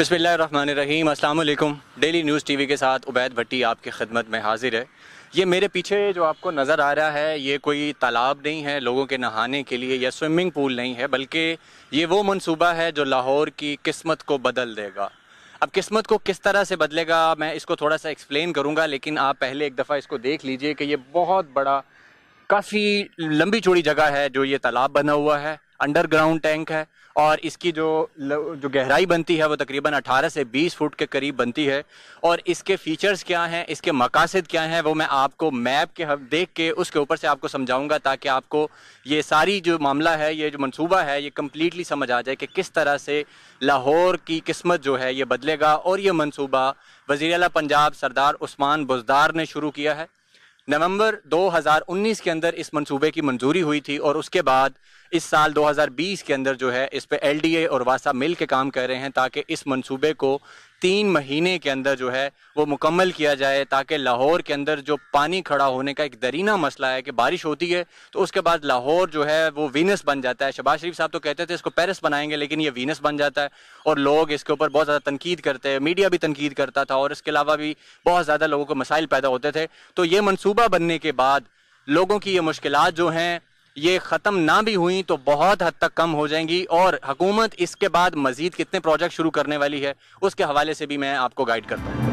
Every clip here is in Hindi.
बसमीम अल्लाम डेली न्यूज़ टीवी के साथ उबैद भट्टी आपकी खिदमत में हाजिर है ये मेरे पीछे जो आपको नज़र आ रहा है ये कोई तालाब नहीं है लोगों के नहाने के लिए या स्विमिंग पूल नहीं है बल्कि ये वो मनसूबा है जो लाहौर की किस्मत को बदल देगा अब किस्मत को किस तरह से बदलेगा मैं इसको थोड़ा सा एक्सप्लेन करूँगा लेकिन आप पहले एक दफ़ा इसको देख लीजिए कि ये बहुत बड़ा काफ़ी लंबी चौड़ी जगह है जो ये तालाब बना हुआ है अंडरग्राउंड टैंक है और इसकी जो जो गहराई बनती है वो तकरीबन 18 से 20 फुट के करीब बनती है और इसके फीचर्स क्या हैं इसके मकासद क्या हैं वो मैं आपको मैप के देख के उसके ऊपर से आपको समझाऊंगा ताकि आपको ये सारी जो मामला है ये जो मनसूबा है ये कम्प्लीटली समझ आ जाए कि किस तरह से लाहौर की किस्मत जो है ये बदलेगा और ये मनसूबा वजीर पंजाब सरदार उस्मान बुजदार ने शुरू किया है नवंबर 2019 के अंदर इस मंसूबे की मंजूरी हुई थी और उसके बाद इस साल 2020 के अंदर जो है इस पे एलडीए और वासा मिल के काम कर रहे हैं ताकि इस मंसूबे को तीन महीने के अंदर जो है वो मुकम्मल किया जाए ताकि लाहौर के अंदर जो पानी खड़ा होने का एक दरीना मसला है कि बारिश होती है तो उसके बाद लाहौर जो है वो वीनस बन जाता है शबाज शरीफ साहब तो कहते थे इसको पेरिस बनाएंगे लेकिन ये वीनस बन जाता है और लोग इसके ऊपर बहुत ज़्यादा तनकीद करते हैं मीडिया भी तनकीद करता था और इसके अलावा भी बहुत ज़्यादा लोगों को मसाइल पैदा होते थे तो ये मनसूबा बनने के बाद लोगों की ये मुश्किल जो हैं ये ख़त्म ना भी हुई तो बहुत हद तक कम हो जाएंगी और हुकूमत इसके बाद मज़ीद कितने प्रोजेक्ट शुरू करने वाली है उसके हवाले से भी मैं आपको गाइड करता हूँ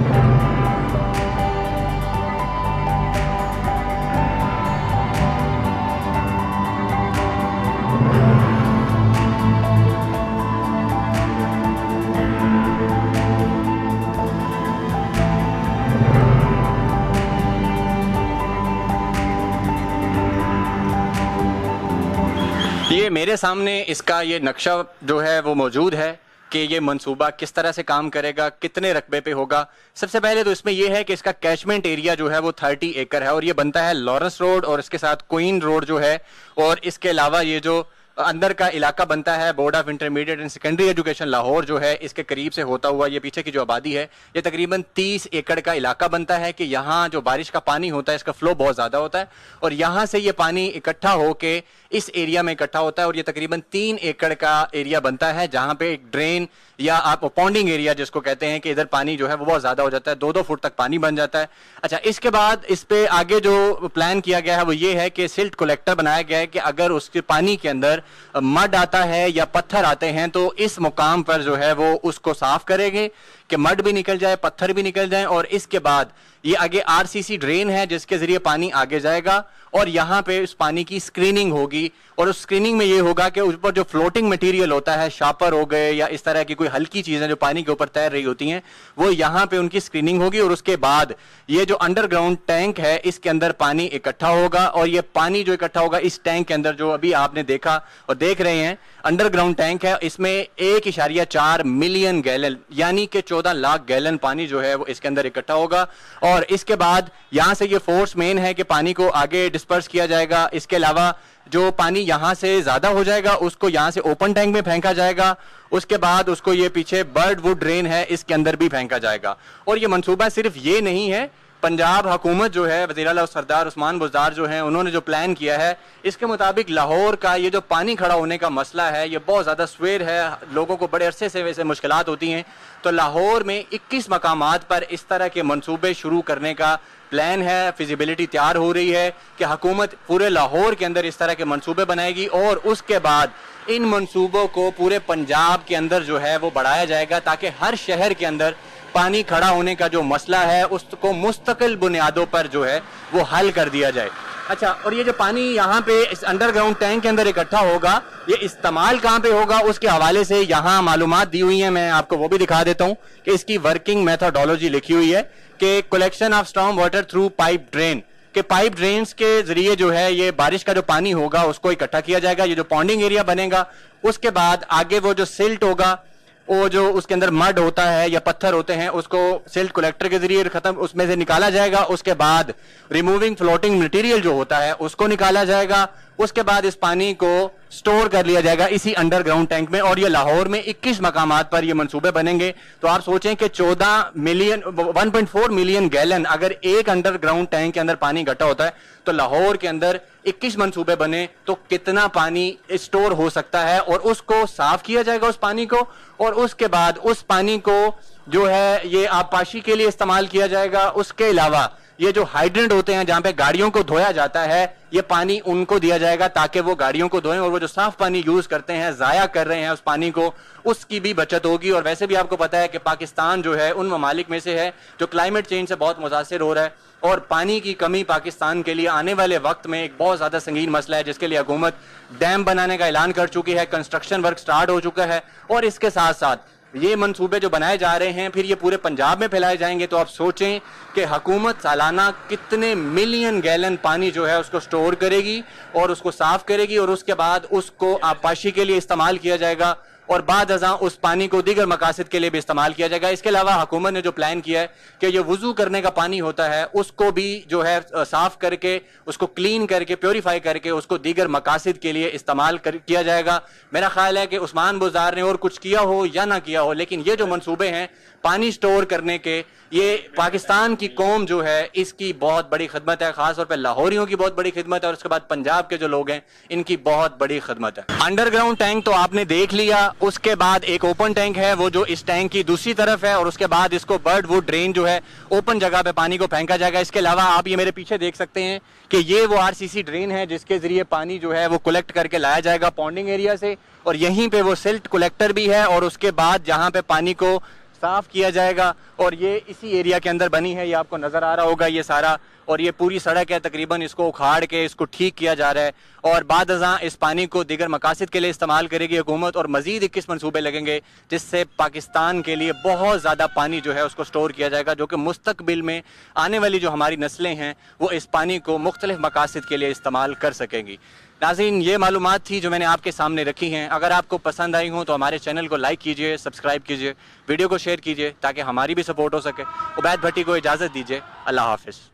मेरे सामने इसका ये नक्शा जो है वो मौजूद है कि ये मंसूबा किस तरह से काम करेगा कितने रकबे पे होगा सबसे पहले तो इसमें यह है कि इसका कैचमेंट एरिया जो है वो थर्टी एकड़ है और ये बनता है लॉरेंस रोड और इसके साथ क्वीन रोड जो है और इसके अलावा ये जो अंदर का इलाका बनता है board of intermediate and secondary education Lahore जो है इसके करीब से होता हुआ ये पीछे की जो आबादी है ये तकरीबन 30 एकड़ का इलाका बनता है कि यहाँ जो बारिश का पानी होता है इसका फ्लो बहुत ज़्यादा होता है और यहाँ से ये पानी इकट्ठा होके इस एरिया में इकट्ठा होता है और ये तकरीबन तीन एकड़ का एरिया बनता है जहाँ पे एक ड्रेन या आप पॉन्डिंग एरिया जिसको कहते हैं कि इधर पानी जो है वो बहुत ज़्यादा हो जाता है दो दो फुट तक पानी बन जाता है अच्छा इसके बाद इस पे आगे जो प्लान किया गया है वो ये है कि सिल्ट कलेक्टर बनाया गया है कि अगर उसके पानी के अंदर मड आता है या पत्थर आते हैं तो इस मुकाम पर जो है वो उसको साफ करेंगे कि मड भी निकल जाए पत्थर भी निकल जाए और इसके बाद ये आगे आरसीसी ड्रेन है जिसके जरिए पानी आगे जाएगा और यहाँ पे उस पानी की स्क्रीनिंग होगी और उस स्क्रीनिंग में ये होगा कि ऊपर पर जो फ्लोटिंग मटेरियल होता है शापर हो गए या इस तरह की कोई हल्की चीजें जो पानी के ऊपर तैर रही होती हैं वो यहाँ पे उनकी स्क्रीनिंग होगी और उसके बाद ये जो अंडरग्राउंड टैंक है इसके अंदर पानी इकट्ठा होगा और ये पानी जो इकट्ठा होगा इस टैंक के अंदर जो अभी आपने देखा और देख रहे हैं अंडरग्राउंड टैंक है इसमें एक इशारिया चार मिलियन गैलन यानी कि चौदह लाख गैलन पानी जो है वो इसके अंदर इकट्ठा होगा और इसके बाद यहाँ से ये फोर्स मेन है कि पानी को आगे डिस्पर्स किया जाएगा इसके अलावा जो पानी यहाँ से ज़्यादा हो जाएगा उसको यहाँ से ओपन टैंक में फेंका जाएगा उसके बाद उसको ये पीछे बर्ड वुड ड्रेन है इसके अंदर भी फेंका जाएगा और ये मनसूबा सिर्फ ये नहीं है पंजाब हुकूमत जो है वजी अल सरदार उस्मान बुजार जो हैं उन्होंने जो प्लान किया है इसके मुताबिक लाहौर का ये जो पानी खड़ा होने का मसला है ये बहुत ज़्यादा स्वेर है लोगों को बड़े अरसे से वैसे मुश्किल होती हैं तो लाहौर में इक्कीस मकाम पर इस तरह के मनसूबे शुरू करने का प्लान है फिजिबिलिटी तैयार हो रही है कि हकूमत पूरे लाहौर के अंदर इस तरह के मनसूबे बनाएगी और उसके बाद इन मनसूबों को पूरे पंजाब के अंदर जो है वो बढ़ाया जाएगा ताकि हर शहर के अंदर पानी खड़ा होने का जो मसला है उसको मुस्तकिल बुनियादों पर जो है वो हल कर दिया जाए अच्छा और ये जो पानी यहाँ पे इस अंडरग्राउंड टैंक के अंदर इकट्ठा होगा ये इस्तेमाल कहाँ पे होगा उसके हवाले से यहाँ मालूम दी हुई है मैं आपको वो भी दिखा देता हूँ कि इसकी वर्किंग मेथोडोलॉजी लिखी हुई है कि collection of strong water through pipe drain के पाइप ड्रेन के जरिए जो है ये बारिश का जो पानी होगा उसको इकट्ठा किया जाएगा ये जो पॉन्डिंग एरिया बनेगा उसके बाद आगे वो जो सिल्ट होगा वो जो उसके अंदर मड होता है या पत्थर होते हैं उसको सिल्ट कलेक्टर के जरिए खत्म उसमें से निकाला जाएगा उसके बाद रिमूविंग फ्लोटिंग मटेरियल जो होता है उसको निकाला जाएगा उसके बाद इस पानी को स्टोर कर लिया जाएगा इसी अंडरग्राउंड टैंक में और ये लाहौर में 21 मकाम पर ये मंसूबे बनेंगे तो आप सोचें कि 14 मिलियन 1.4 मिलियन गैलन अगर एक अंडरग्राउंड टैंक के अंदर पानी इकट्ठा होता है तो लाहौर के अंदर 21 मंसूबे बने तो कितना पानी स्टोर हो सकता है और उसको साफ किया जाएगा उस पानी को और उसके बाद उस पानी को जो है ये आबपाशी के लिए इस्तेमाल किया जाएगा उसके अलावा ये जो हाइड्रेंट होते हैं जहां पे गाड़ियों को धोया जाता है ये पानी उनको दिया जाएगा ताकि वो गाड़ियों को धोएं और वो जो साफ पानी यूज करते हैं जाया कर रहे हैं उस पानी को उसकी भी बचत होगी और वैसे भी आपको पता है कि पाकिस्तान जो है उन ममालिक में से है जो क्लाइमेट चेंज से बहुत मुतासर हो रहा है और पानी की कमी पाकिस्तान के लिए आने वाले वक्त में एक बहुत ज़्यादा संगीन मसला है जिसके लिए हुकूमत डैम बनाने का ऐलान कर चुकी है कंस्ट्रक्शन वर्क स्टार्ट हो चुका है और इसके साथ साथ ये मंसूबे जो बनाए जा रहे हैं फिर ये पूरे पंजाब में फैलाए जाएंगे तो आप सोचें कि हुकूमत सालाना कितने मिलियन गैलन पानी जो है उसको स्टोर करेगी और उसको साफ करेगी और उसके बाद उसको आबपाशी के लिए इस्तेमाल किया जाएगा और बाद अजा उस पानी को दीगर मकासद के लिए भी इस्तेमाल किया जाएगा इसके अलावा हुकूमत ने जो प्लान किया है कि जो वज़ू करने का पानी होता है उसको भी जो है साफ़ करके उसको क्लीन करके प्योरीफाई करके उसको दीगर मकासद के लिए इस्तेमाल कर किया जाएगा मेरा ख्याल है कि उस्मान बुजार ने और कुछ किया हो या ना किया हो लेकिन ये जो मनसूबे हैं पानी स्टोर करने के ये पाकिस्तान की कौम जो है इसकी बहुत बड़ी खदमत है खासतौर पर लाहौरियों की बहुत बड़ी खदमत है और उसके बाद पंजाब के जो लोग हैं इनकी बहुत बड़ी खदमत है अंडरग्राउंड टैंक तो आपने देख लिया उसके बाद एक ओपन टैंक है वो जो इस टैंक की दूसरी तरफ है और उसके बाद इसको बर्ड वुड ड्रेन जो है ओपन जगह पे पानी को फेंका जाएगा इसके अलावा आप ये मेरे पीछे देख सकते हैं कि ये वो आरसीसी ड्रेन है जिसके जरिए पानी जो है वो कलेक्ट करके लाया जाएगा पॉन्डिंग एरिया से और यहीं पे वो सिल्ट कलेक्टर भी है और उसके बाद जहाँ पे पानी को साफ किया जाएगा और ये इसी एरिया के अंदर बनी है ये आपको नजर आ रहा होगा ये सारा और ये पूरी सड़क है तकरीबन इसको उखाड़ के इसको ठीक किया जा रहा है और बाद अजा इस पानी को दीगर मकासद के लिए इस्तेमाल करेगी हुकूमत और मजीद इक्कीस मनसूबे लगेंगे जिससे पाकिस्तान के लिए बहुत ज़्यादा पानी जो है उसको स्टोर किया जाएगा जो कि मुस्तबिल में आने वाली जो हमारी नस्लें हैं वो इस पानी को मुख्तलिफ मकासद के लिए इस्तेमाल कर सकेंगी नाजीन ये मालूम थी जो मैंने आपके सामने रखी हैं अगर आपको पसंद आई हो तो हमारे चैनल को लाइक कीजिए सब्सक्राइब कीजिए वीडियो को शेयर कीजिए ताकि हमारी भी सपोर्ट हो सके उबैद भट्टी को इजाज़त दीजिए अल्लाह हाफिज़